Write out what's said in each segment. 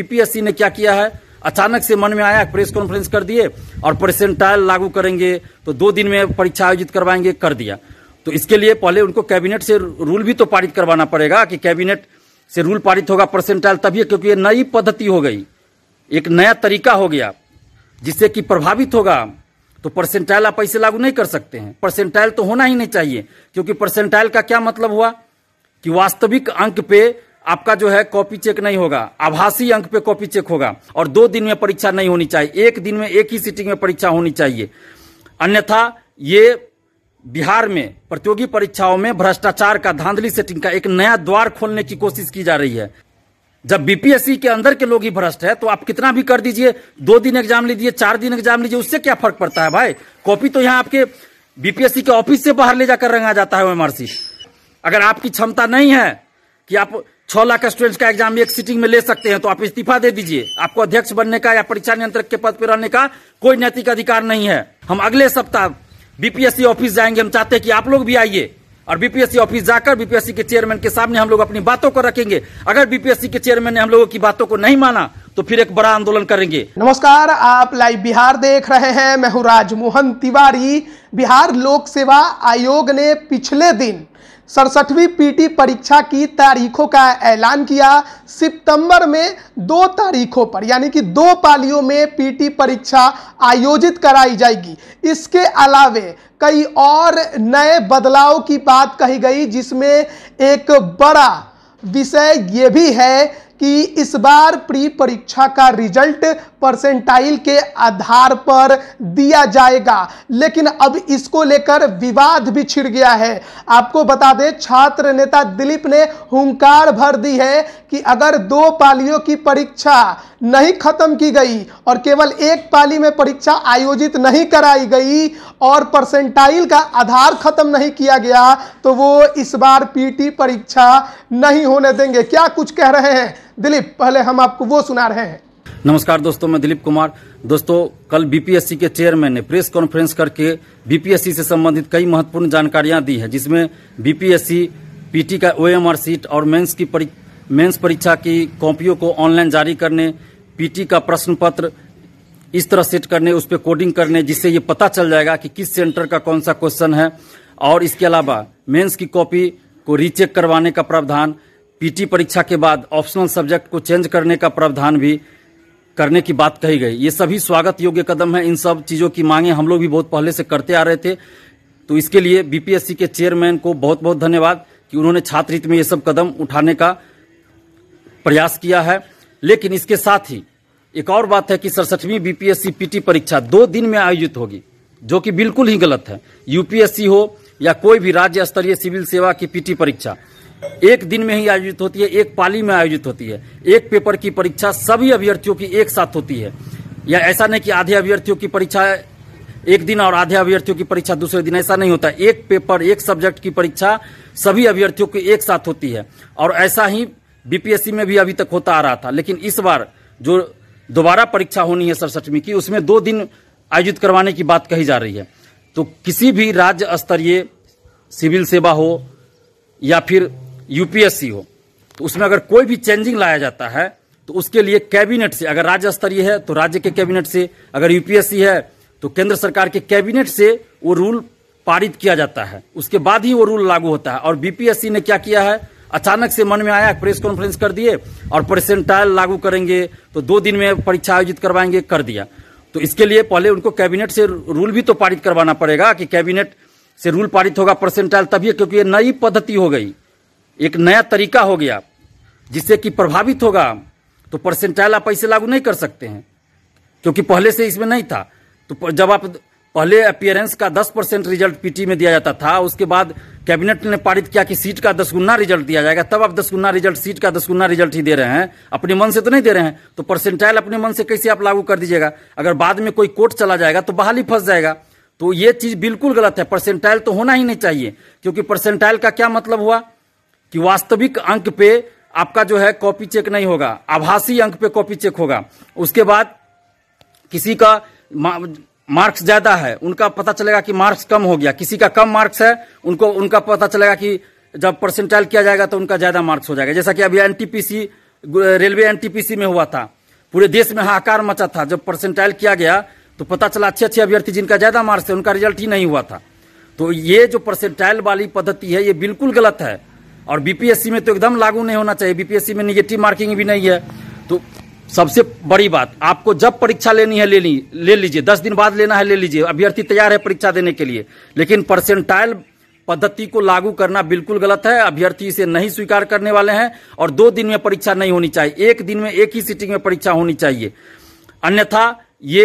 BPSC ने क्या किया है अचानक से मन में आया प्रेस कॉन्फ्रेंस कर दिए और परसेंटाइल लागू करेंगे तो दो दिन में परीक्षा आयोजित करवाएंगे कर दिया तो इसके लिए पहले उनको कैबिनेट से रूल भी तो पारित करवाना पड़ेगा कि कैबिनेट से रूल पारित होगा परसेंटाइल तभी क्योंकि ये नई पद्धति हो गई एक नया तरीका हो गया जिससे कि प्रभावित होगा तो परसेंटाइल आप ऐसे लागू नहीं कर सकते हैं परसेंटाइल तो होना ही नहीं चाहिए क्योंकि परसेंटाइल का क्या मतलब हुआ कि वास्तविक अंक पे आपका जो है कॉपी चेक नहीं होगा आभासी अंक पे कॉपी चेक होगा और दो दिन में परीक्षा नहीं होनी चाहिए एक दिन में एक ही सीटिंग में परीक्षा होनी चाहिए अन्यथा ये बिहार में प्रतियोगी परीक्षाओं में भ्रष्टाचार का धांधली सेटिंग का एक नया द्वार खोलने की कोशिश की जा रही है जब बीपीएससी के अंदर के लोग ही भ्रष्ट है तो आप कितना भी कर दीजिए दो दिन एग्जाम लीजिए चार दिन एग्जाम लीजिए उससे क्या फर्क पड़ता है भाई कॉपी तो यहाँ आपके बीपीएससी के ऑफिस से बाहर ले जाकर रंगा जाता है एमआरसी अगर आपकी क्षमता नहीं है कि आप छह लाख स्टूडेंट्स का एग्जाम एक सीटिंग में ले सकते हैं तो आप इस्तीफा दे दीजिए आपको अध्यक्ष बनने का या परीक्षा नियंत्रक के पद पर रहने का कोई नैतिक अधिकार नहीं है हम अगले सप्ताह बीपीएससी ऑफिस जाएंगे हम चाहते हैं कि आप लोग भी आइए और बीपीएससी ऑफिस जाकर बीपीएससी के चेयरमैन के सामने हम लोग अपनी बातों को रखेंगे अगर बीपीएससी के चेयरमैन ने हम लोगों की बातों को नहीं माना तो फिर एक बड़ा आंदोलन करेंगे नमस्कार आप लाइव बिहार देख रहे हैं मैं हूं राजमोहन तिवारी बिहार लोक सेवा आयोग ने पिछले दिन सड़सठवीं पीटी परीक्षा की तारीखों का ऐलान किया सितंबर में दो तारीखों पर यानी कि दो पालियों में पीटी परीक्षा आयोजित कराई जाएगी इसके अलावे कई और नए बदलाव की बात कही गई जिसमें एक बड़ा विषय ये भी है कि इस बार प्री परीक्षा का रिजल्ट परसेंटाइल के आधार पर दिया जाएगा लेकिन अब इसको लेकर विवाद भी छिड़ गया है आपको बता दें छात्र नेता दिलीप ने हुंकार भर दी है कि अगर दो पालियों की परीक्षा नहीं खत्म की गई और केवल एक पाली में परीक्षा आयोजित नहीं कराई गई और परसेंटाइल का आधार खत्म नहीं किया गया तो वो इस बार पीटी परीक्षा नहीं होने देंगे क्या कुछ कह रहे हैं दिलीप पहले हम आपको वो सुना रहे हैं नमस्कार दोस्तों मैं दिलीप कुमार दोस्तों कल बीपीएससी के चेयरमैन ने प्रेस कॉन्फ्रेंस करके बीपीएससी से संबंधित कई महत्वपूर्ण जानकारियां दी है जिसमें बीपीएससी पीटी का ओएमआर सीट और मेंस की मेंस परीक्षा की कॉपियों को ऑनलाइन जारी करने पीटी का प्रश्न पत्र इस तरह सेट करने उस पर कोडिंग करने जिससे ये पता चल जाएगा कि किस सेंटर का कौन सा क्वेश्चन है और इसके अलावा मेन्स की कॉपी को रीचेक करवाने का प्रावधान पीटी परीक्षा के बाद ऑप्शनल सब्जेक्ट को चेंज करने का प्रावधान भी करने की बात कही गई ये सभी स्वागत योग्य कदम है इन सब चीज़ों की मांगे हम लोग भी बहुत पहले से करते आ रहे थे तो इसके लिए बीपीएससी के चेयरमैन को बहुत बहुत धन्यवाद कि उन्होंने छात्र हित में ये सब कदम उठाने का प्रयास किया है लेकिन इसके साथ ही एक और बात है कि सड़सठवीं बीपीएससी पीटी परीक्षा दो दिन में आयोजित होगी जो कि बिल्कुल ही गलत है यूपीएससी हो या कोई भी राज्य स्तरीय सिविल सेवा की पीटी परीक्षा एक दिन में ही आयोजित होती है एक पाली में आयोजित होती है एक पेपर की परीक्षा सभी अभ्यर्थियों की एक साथ होती है या ऐसा नहीं कि आधे अभ्यर्थियों की परीक्षा एक दिन और आधे अभ्यर्थियों की परीक्षा दूसरे दिन ऐसा नहीं होता एक पेपर एक सब्जेक्ट की परीक्षा सभी अभ्यर्थियों की एक साथ होती है और ऐसा ही बीपीएससी में भी अभी तक होता आ रहा था लेकिन इस बार जो दोबारा परीक्षा होनी है सरसठवीं की उसमें दो दिन आयोजित करवाने की बात कही जा रही है तो किसी भी राज्य स्तरीय सिविल सेवा हो या फिर यूपीएससी हो तो उसमें अगर कोई भी चेंजिंग लाया जाता है तो उसके लिए कैबिनेट से अगर राज्य स्तरीय है तो राज्य के कैबिनेट से अगर यूपीएससी है तो केंद्र सरकार के कैबिनेट से वो रूल पारित किया जाता है उसके बाद ही वो रूल लागू होता है और बीपीएससी ने क्या किया है अचानक से मन में आया प्रेस कॉन्फ्रेंस कर दिए और परसेंटाइल लागू करेंगे तो दो दिन में परीक्षा आयोजित करवाएंगे कर दिया तो इसके लिए पहले उनको कैबिनेट से रूल भी तो पारित करवाना पड़ेगा कि कैबिनेट से रूल पारित होगा परसेंटाइल तभी क्योंकि ये नई पद्धति हो गई एक नया तरीका हो गया जिससे कि प्रभावित होगा तो परसेंटाइल आप ऐसे लागू नहीं कर सकते हैं क्योंकि पहले से इसमें नहीं था तो जब आप पहले अपियरेंस का 10 परसेंट रिजल्ट पीटी में दिया जाता था उसके बाद कैबिनेट ने पारित किया कि सीट का दस गुना रिजल्ट दिया जाएगा तब आप दस गुना रिजल्ट सीट का दस गुना रिजल्ट ही दे रहे हैं अपने मन से तो नहीं दे रहे हैं तो परसेंटाइल अपने मन से कैसे आप लागू कर दीजिएगा अगर बाद में कोई कोर्ट चला जाएगा तो बहाली फंस जाएगा तो ये चीज बिल्कुल गलत है परसेंटाइल तो होना ही नहीं चाहिए क्योंकि परसेंटाइल का क्या मतलब हुआ कि वास्तविक अंक पे आपका जो है कॉपी चेक नहीं होगा आभासी अंक पे कॉपी चेक होगा उसके बाद किसी का मार्क्स ज्यादा है उनका पता चलेगा कि मार्क्स कम हो गया किसी का कम मार्क्स है उनको उनका पता चलेगा कि जब परसेंटाइल किया जाएगा तो उनका ज्यादा मार्क्स हो जाएगा जैसा कि अभी एनटीपीसी रेलवे एनटीपीसी में हुआ था पूरे देश में हाहाकार मचा था जब परसेंटाइल किया गया तो पता चला अच्छे अच्छे अभ्यर्थी जिनका ज्यादा मार्क्स है उनका रिजल्ट ही नहीं हुआ था तो ये जो परसेंटाइल वाली पद्धति है ये बिल्कुल गलत है और बीपीएससी में तो एकदम लागू नहीं होना चाहिए बीपीएससी में निगेटिव मार्किंग भी नहीं है तो सबसे बड़ी बात आपको जब परीक्षा लेनी है ले ली ले लीजिए दस दिन बाद लेना है ले लीजिए अभ्यर्थी तैयार है परीक्षा देने के लिए लेकिन परसेंटाइल पद्धति को लागू करना बिल्कुल गलत है अभ्यर्थी इसे नहीं स्वीकार करने वाले हैं और दो दिन में परीक्षा नहीं होनी चाहिए एक दिन में एक ही सिटिंग में परीक्षा होनी चाहिए अन्यथा ये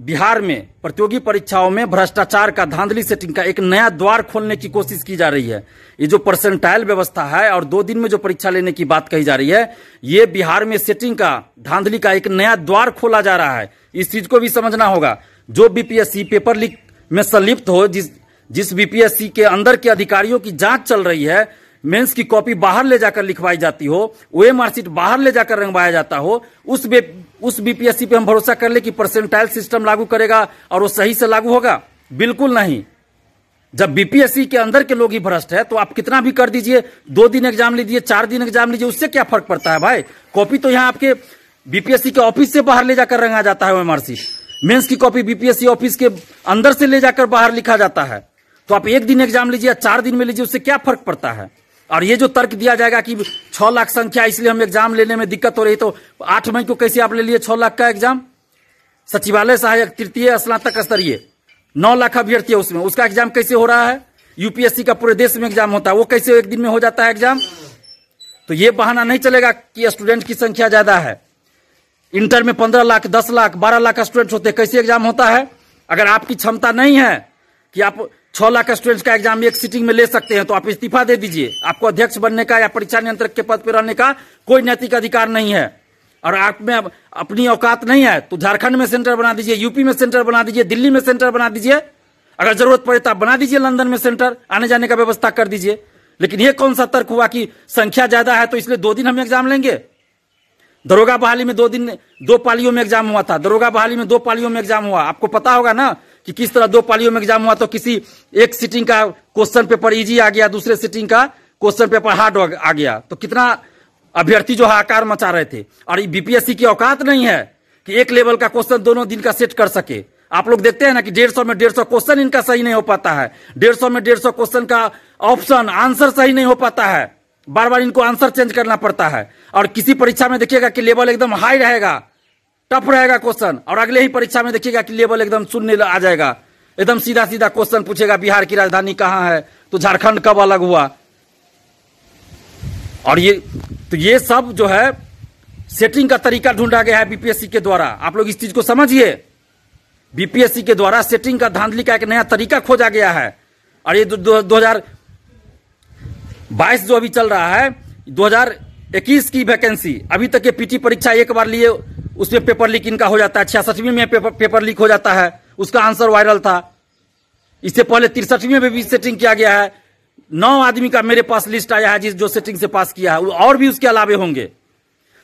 बिहार में प्रतियोगी परीक्षाओं में भ्रष्टाचार का धांधली सेटिंग का एक नया द्वार खोलने की कोशिश की जा रही है ये जो परसेंटाइल व्यवस्था है और दो दिन में जो परीक्षा लेने की बात कही जा रही है ये बिहार में सेटिंग का धांधली का एक नया द्वार खोला जा रहा है इस चीज को भी समझना होगा जो बीपीएससी पेपर लीक में संलिप्त हो जिस जिस बीपीएससी के अंदर के अधिकारियों की जांच चल रही है मेंस की कॉपी बाहर ले जाकर लिखवाई जाती हो वो मार्कशीट बाहर ले जाकर रंगवाया जाता हो उस उस बीपीएससी पे हम भरोसा कर ले कि परसेंटाइल सिस्टम लागू करेगा और वो सही से लागू होगा बिल्कुल नहीं जब बीपीएससी के अंदर के लोग ही भ्रष्ट है तो आप कितना भी कर दीजिए दो दिन एग्जाम लीजिए चार दिन एग्जाम लीजिए उससे क्या फर्क पड़ता है भाई कॉपी तो यहाँ आपके बीपीएससी के ऑफिस से बाहर ले जाकर रंगा जाता है एमआरसी मेंस की कॉपी बीपीएससी ऑफिस के अंदर से ले जाकर बाहर लिखा जाता है तो आप एक दिन एग्जाम लीजिए चार दिन में लीजिए उससे क्या फर्क पड़ता है और ये जो तर्क दिया जाएगा कि छह लाख संख्या इसलिए हम एग्जाम लेने में दिक्कत हो रही तो आठ मई को कैसे आप ले लिए छह लाख का एग्जाम सचिवालय सहायक तृतीय स्नातक स्तरीय नौ लाख अभ्यर्थी है उसमें उसका एग्जाम कैसे हो रहा है यूपीएससी का पूरे देश में एग्जाम होता है वो कैसे एक दिन में हो जाता है एग्जाम तो ये बहाना नहीं चलेगा कि स्टूडेंट की संख्या ज्यादा है इंटर में पंद्रह लाख दस लाख बारह लाख स्टूडेंट होते कैसे एग्जाम होता है अगर आपकी क्षमता नहीं है कि आप छह लाख स्टूडेंट्स का एग्जाम एक सिटिंग में ले सकते हैं तो आप इस्तीफा दे दीजिए आपको अध्यक्ष बनने का या परीक्षा नियंत्रक के पद पर रहने का कोई नैतिक अधिकार नहीं है और आप में अपनी औकात नहीं है तो झारखंड में सेंटर बना दीजिए यूपी में सेंटर बना दीजिए दिल्ली में सेंटर बना दीजिए अगर जरूरत पड़े तो आप बना दीजिए लंदन में सेंटर आने जाने का व्यवस्था कर दीजिए लेकिन यह कौन सा तर्क हुआ कि संख्या ज्यादा है तो इसलिए दो दिन हम एग्जाम लेंगे दरोगा बहाली में दो दिन दो पालियों में एग्जाम हुआ था दरोगा बहाली में दो पालियों में एग्जाम हुआ आपको पता होगा ना कि किस तरह दो पालियों में एग्जाम हुआ तो किसी एक सिटिंग का क्वेश्चन पेपर इजी आ गया दूसरे सिटिंग का क्वेश्चन पेपर हार्ड आ गया तो कितना अभ्यर्थी जो हाकार मचा रहे थे और बीपीएससी की औकात नहीं है कि एक लेवल का क्वेश्चन दोनों दिन का सेट कर सके आप लोग देखते हैं ना कि डेढ़ सौ में डेढ़ सौ क्वेश्चन इनका सही नहीं हो पाता है डेढ़ सौ में डेढ़ सौ क्वेश्चन का ऑप्शन आंसर सही नहीं हो पाता है बार बार इनको आंसर चेंज करना पड़ता है और किसी परीक्षा में देखिएगा कि लेवल एकदम हाई रहेगा टफ रहेगा क्वेश्चन और अगले ही परीक्षा में देखिएगा कि लेवल एकदम शून्य आ जाएगा एकदम सीधा सीधा क्वेश्चन पूछेगा बिहार की राजधानी कहाँ है तो झारखंड कब अलग हुआ और ये तो ये सब जो है सेटिंग का तरीका ढूंढा गया है बीपीएससी के द्वारा आप लोग इस चीज को समझिए बीपीएससी के द्वारा सेटिंग का धांधली का एक नया तरीका खोजा गया है और ये दो हजार बाईस जो अभी चल रहा है 2021 की वैकेंसी अभी तक ये पीटी परीक्षा एक बार लिए उसमें पेपर लीक इनका हो जाता है छियासठवीं में पेपर, पेपर लीक हो जाता है उसका आंसर वायरल था इससे पहले तिरसठवीं में भी सेटिंग किया गया है नौ आदमी का मेरे पास लिस्ट आया है जिस जो सेटिंग से पास किया है और भी उसके अलावे होंगे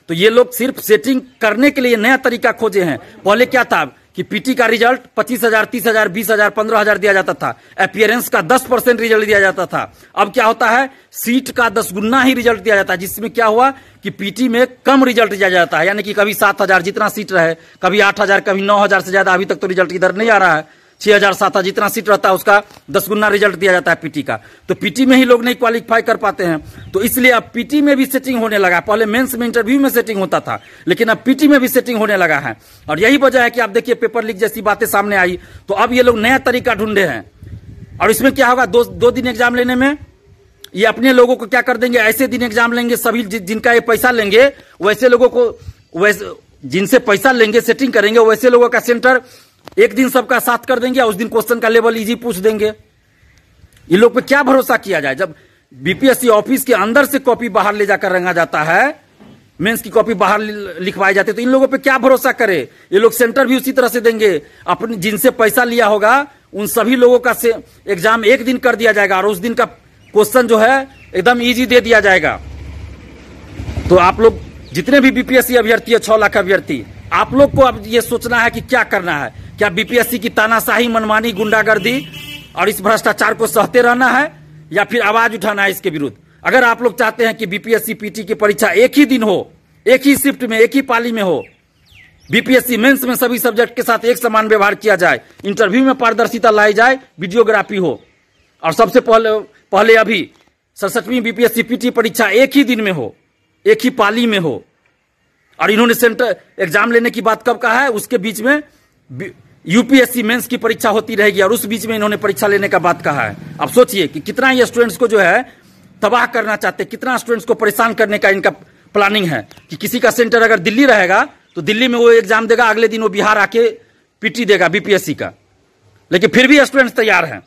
तो ये लोग सिर्फ सेटिंग करने के लिए नया तरीका खोजे हैं पहले क्या था कि पीटी का रिजल्ट पच्चीस हजार तीस हजार बीस हजार पंद्रह हजार दिया जाता था अपियरेंस का दस परसेंट रिजल्ट दिया जाता था अब क्या होता है सीट का दस गुना ही रिजल्ट दिया जाता है जिसमें क्या हुआ कि पीटी में कम रिजल्ट दिया जाता है यानी कि कभी सात हजार जितना सीट रहे कभी आठ हजार कभी नौ हजार से ज्यादा अभी तक तो रिजल्ट इधर नहीं आ रहा है छह हजार सात हजार जितना सीट रहता है उसका दस गुना रिजल्ट दिया जाता है पीटी का तो पीटी में ही लोग नहीं क्वालिफाई कर पाते हैं तो इसलिए अब पीटी में भी सेटिंग होने लगा पहले मेंस में इंटरव्यू में सेटिंग होता था लेकिन अब पीटी में भी सेटिंग होने लगा है और यही वजह है कि आप देखिए पेपर लीक जैसी बातें सामने आई तो अब ये लोग नया तरीका ढूंढे हैं और इसमें क्या होगा दो, दो दिन एग्जाम लेने में ये अपने लोगों को क्या कर देंगे ऐसे दिन एग्जाम लेंगे सभी जिनका ये पैसा लेंगे वैसे लोगों को वैसे जिनसे पैसा लेंगे सेटिंग करेंगे वैसे लोगों का सेंटर एक दिन सबका साथ कर देंगे उस दिन क्वेश्चन का लेवल इजी पूछ देंगे ये लोग पे क्या भरोसा किया जाए जब बीपीएससी ऑफिस के अंदर से कॉपी बाहर ले जाकर रंगा जाता है मेंस की कॉपी बाहर लिखवाए जाते तो इन लोगों पे क्या भरोसा करे ये लोग सेंटर भी उसी तरह से देंगे अपने जिनसे पैसा लिया होगा उन सभी लोगों का एग्जाम एक दिन कर दिया जाएगा और उस दिन का क्वेश्चन जो है एकदम इजी दे दिया जाएगा तो आप लोग जितने भी बीपीएससी अभ्यर्थी है छह लाख अभ्यर्थी आप लोग को अब ये सोचना है कि क्या करना है क्या बीपीएससी की तानाशाही मनमानी गुंडागर्दी और इस भ्रष्टाचार को सहते रहना है या फिर आवाज उठाना है इसके विरुद्ध अगर आप लोग चाहते हैं कि बीपीएससी पीटी की परीक्षा एक ही दिन हो एक ही शिफ्ट में एक ही पाली में हो बीपीएससी मेंस में सभी सब्जेक्ट के साथ एक समान व्यवहार किया जाए इंटरव्यू में पारदर्शिता लाई जाए वीडियोग्राफी हो और सबसे पहले पहले अभी सड़सठवीं बीपीएससी पीटी परीक्षा एक ही दिन में हो एक ही पाली में हो और इन्होंने सेंटर एग्जाम लेने की बात कब कहा है उसके बीच में यूपीएससी मेंस की परीक्षा होती रहेगी और उस बीच में इन्होंने परीक्षा लेने का बात कहा है अब सोचिए कि कितना ये स्टूडेंट्स को जो है तबाह करना चाहते हैं कितना स्टूडेंट्स को परेशान करने का इनका प्लानिंग है कि किसी का सेंटर अगर दिल्ली रहेगा तो दिल्ली में वो एग्जाम देगा अगले दिन वो बिहार आके पीटी देगा बीपीएससी का लेकिन फिर भी स्टूडेंट्स तैयार हैं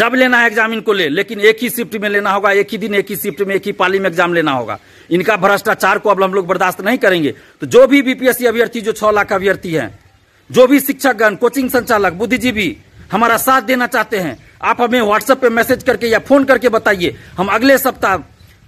जब लेना है एग्जाम इनको ले लेकिन एक ही शिफ्ट में लेना होगा एक ही दिन एक ही शिफ्ट में एक ही पाली में एग्जाम लेना होगा इनका भ्रष्टाचार को अब हम लोग बर्दाश्त नहीं करेंगे तो जो भी बीपीएससी अभ्यर्थी जो छह लाख अभ्यर्थी हैं जो भी शिक्षकगण कोचिंग संचालक बुद्धिजीवी हमारा साथ देना चाहते हैं आप हमें व्हाट्सएप पे मैसेज करके या फोन करके बताइए हम अगले सप्ताह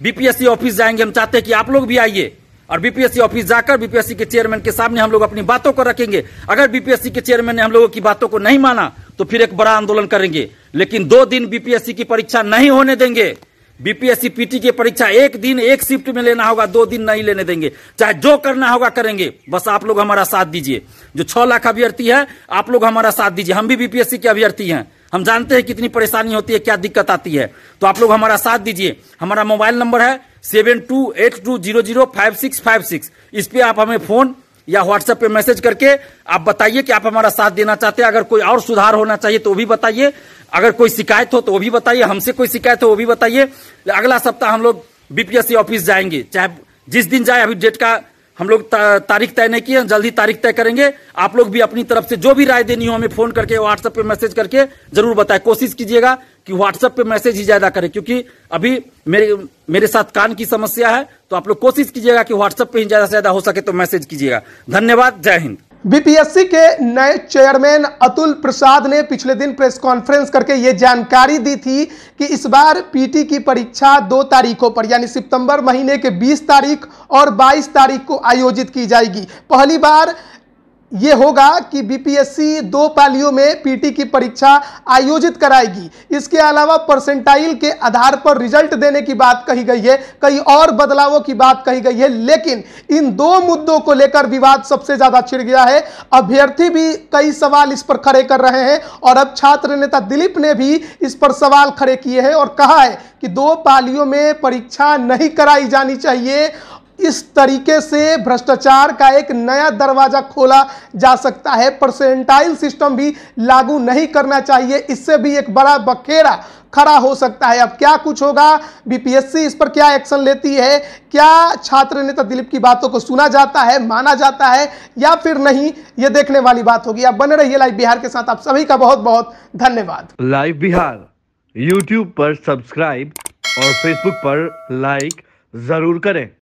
बीपीएससी ऑफिस जाएंगे हम चाहते हैं कि आप लोग भी आइए और बीपीएससी ऑफिस जाकर बीपीएससी के चेयरमैन के सामने हम लोग अपनी बातों को रखेंगे अगर बीपीएससी के चेयरमैन ने हम लोगों की बातों को नहीं माना तो फिर एक बड़ा आंदोलन करेंगे लेकिन दो दिन बीपीएससी की परीक्षा नहीं होने देंगे बीपीएससी पीटी की परीक्षा एक दिन एक शिफ्ट में लेना होगा दो दिन नहीं लेने देंगे चाहे जो करना होगा करेंगे बस आप लोग हमारा साथ दीजिए जो छह लाख अभ्यर्थी है आप लोग हमारा साथ दीजिए हम भी बीपीएससी के अभ्यर्थी हैं हम जानते हैं कितनी परेशानी होती है क्या दिक्कत आती है तो आप लोग हमारा साथ दीजिए हमारा मोबाइल नंबर है seven two eight two zero zero five six five six इस पर आप हमें फोन या व्हाट्सएप पे मैसेज करके आप बताइए कि आप हमारा साथ देना चाहते हैं अगर कोई और सुधार होना चाहिए तो वो भी बताइए अगर कोई शिकायत हो तो वो भी बताइए हमसे कोई शिकायत हो वो भी बताइए अगला सप्ताह हम लोग बीपीएससी ऑफिस जाएंगे चाहे जिस दिन जाए अभी डेट का हम लोग ता, तारीख तय नहीं किए जल्दी तारीख तय करेंगे आप लोग भी अपनी तरफ से जो भी राय देनी हो हमें फोन करके व्हाट्सएप पे मैसेज करके जरूर बताएं कोशिश कीजिएगा कि व्हाट्सएप पे मैसेज ही ज्यादा करें क्योंकि अभी मेरे मेरे साथ कान की समस्या है तो आप लोग कोशिश कीजिएगा कि व्हाट्सएप पे ही ज्यादा से ज्यादा हो सके तो मैसेज कीजिएगा धन्यवाद जय हिंद बीपीएससी के नए चेयरमैन अतुल प्रसाद ने पिछले दिन प्रेस कॉन्फ्रेंस करके ये जानकारी दी थी कि इस बार पीटी की परीक्षा दो तारीखों पर यानी सितंबर महीने के 20 तारीख और 22 तारीख को आयोजित की जाएगी पहली बार ये होगा कि बीपीएससी दो पालियों में पीटी की परीक्षा आयोजित कराएगी इसके अलावा परसेंटाइल के आधार पर रिजल्ट देने की बात कही गई है कई और बदलावों की बात कही गई है लेकिन इन दो मुद्दों को लेकर विवाद सबसे ज्यादा छिड़ गया है अभ्यर्थी भी कई सवाल इस पर खड़े कर रहे हैं और अब छात्र नेता दिलीप ने भी इस पर सवाल खड़े किए हैं और कहा है कि दो पालियों में परीक्षा नहीं कराई जानी चाहिए इस तरीके से भ्रष्टाचार का एक नया दरवाजा खोला जा सकता है परसेंटाइल सिस्टम भी लागू नहीं करना चाहिए इससे भी एक बड़ा बखेड़ा खड़ा हो सकता है अब क्या कुछ होगा बीपीएससी इस पर क्या एक्शन लेती है क्या छात्र नेता दिलीप की बातों को सुना जाता है माना जाता है या फिर नहीं ये देखने वाली बात होगी आप बने रहिए लाइव बिहार के साथ आप सभी का बहुत बहुत धन्यवाद लाइव बिहार यूट्यूब पर सब्सक्राइब और फेसबुक पर लाइक जरूर करें